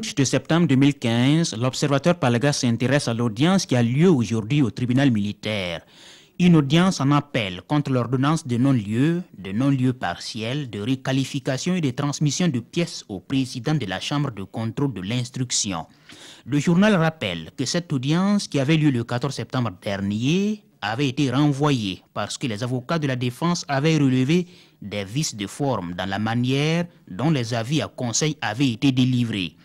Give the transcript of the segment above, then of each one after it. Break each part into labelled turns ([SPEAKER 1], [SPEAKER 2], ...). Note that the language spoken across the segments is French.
[SPEAKER 1] putsch de septembre 2015, l'observateur Palaga s'intéresse à l'audience qui a lieu aujourd'hui au tribunal militaire. Une audience en appel contre l'ordonnance de non-lieu, de non-lieu partiel, de requalification et de transmission de pièces au président de la Chambre de contrôle de l'instruction. Le journal rappelle que cette audience, qui avait lieu le 14 septembre dernier, avait été renvoyée parce que les avocats de la défense avaient relevé des vices de forme dans la manière dont les avis à conseil avaient été délivrés.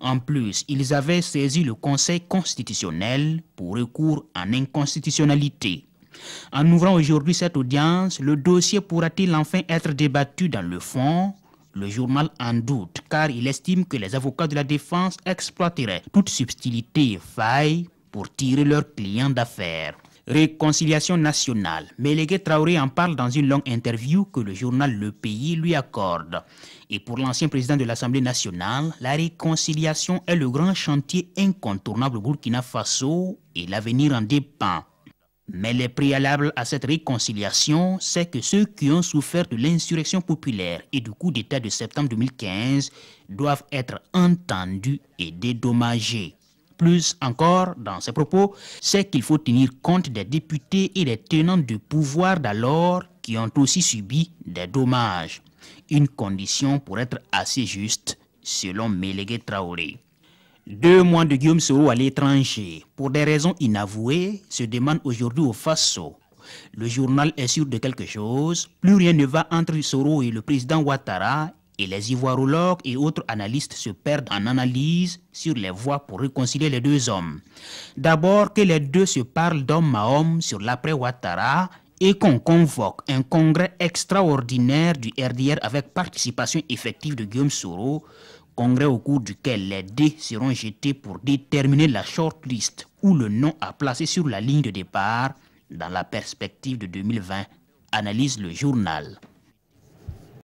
[SPEAKER 1] En plus, ils avaient saisi le Conseil constitutionnel pour recours en inconstitutionnalité. En ouvrant aujourd'hui cette audience, le dossier pourra-t-il enfin être débattu dans le fond le journal en doute, car il estime que les avocats de la défense exploiteraient toute subtilité et faille pour tirer leurs clients d'affaires. Réconciliation nationale. Mélégué Traoré en parle dans une longue interview que le journal Le Pays lui accorde. Et pour l'ancien président de l'Assemblée nationale, la réconciliation est le grand chantier incontournable Burkina Faso et l'avenir en dépend. Mais les préalables à cette réconciliation, c'est que ceux qui ont souffert de l'insurrection populaire et du coup d'État de septembre 2015 doivent être entendus et dédommagés. Plus encore, dans ses propos, c'est qu'il faut tenir compte des députés et des tenants de pouvoir d'alors qui ont aussi subi des dommages. Une condition pour être assez juste, selon Mélégué Traoré. Deux mois de Guillaume Soro à l'étranger, pour des raisons inavouées, se demandent aujourd'hui au Faso. Le journal est sûr de quelque chose, plus rien ne va entre Soro et le président Ouattara et les ivoirologues et autres analystes se perdent en analyse sur les voies pour réconcilier les deux hommes. D'abord que les deux se parlent d'homme à homme sur l'après-Ouattara et qu'on convoque un congrès extraordinaire du RDR avec participation effective de Guillaume Soro, congrès au cours duquel les dés seront jetés pour déterminer la shortlist ou le nom à placer sur la ligne de départ dans la perspective de 2020, analyse le journal.